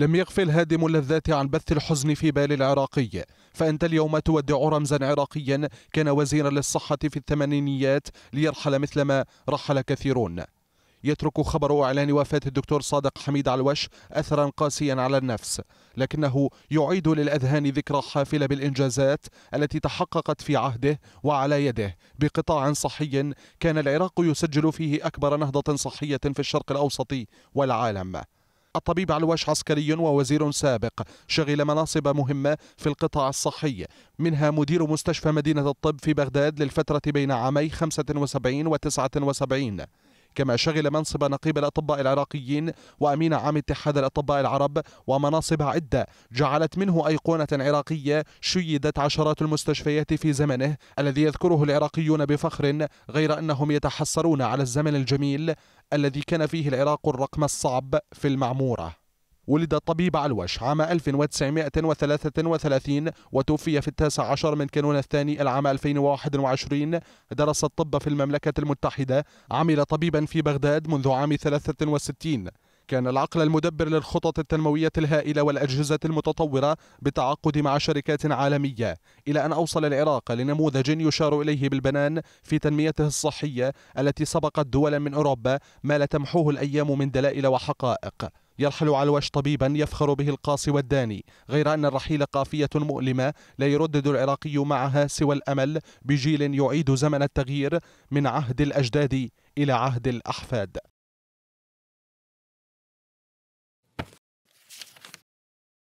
لم يغفل هادم اللذات عن بث الحزن في بال العراقي فأنت اليوم تودع رمزا عراقيا كان وزيرا للصحة في الثمانينيات ليرحل مثلما رحل كثيرون يترك خبر إعلان وفاة الدكتور صادق حميد علوش أثرا قاسيا على النفس لكنه يعيد للأذهان ذكرى حافلة بالإنجازات التي تحققت في عهده وعلى يده بقطاع صحي كان العراق يسجل فيه أكبر نهضة صحية في الشرق الأوسط والعالم الطبيب علواش عسكري ووزير سابق شغل مناصب مهمة في القطاع الصحي منها مدير مستشفى مدينة الطب في بغداد للفترة بين عامي 75 و 79 كما شغل منصب نقيب الأطباء العراقيين وأمين عام اتحاد الأطباء العرب ومناصب عدة جعلت منه أيقونة عراقية شيدت عشرات المستشفيات في زمنه الذي يذكره العراقيون بفخر غير أنهم يتحسرون على الزمن الجميل الذي كان فيه العراق الرقم الصعب في المعموره ولد الطبيب علوش عام 1933 وتوفي في التاسع عشر من كانون الثاني العام 2021 درس الطب في المملكة المتحدة عمل طبيبا في بغداد منذ عام 63 كان العقل المدبر للخطط التنموية الهائلة والأجهزة المتطورة بتعاقد مع شركات عالمية إلى أن أوصل العراق لنموذج يشار إليه بالبنان في تنميته الصحية التي سبقت دولا من أوروبا ما لا تمحوه الأيام من دلائل وحقائق يرحل علوش طبيبا يفخر به القاصي والداني غير أن الرحيل قافية مؤلمة لا يردد العراقي معها سوى الأمل بجيل يعيد زمن التغيير من عهد الأجداد إلى عهد الأحفاد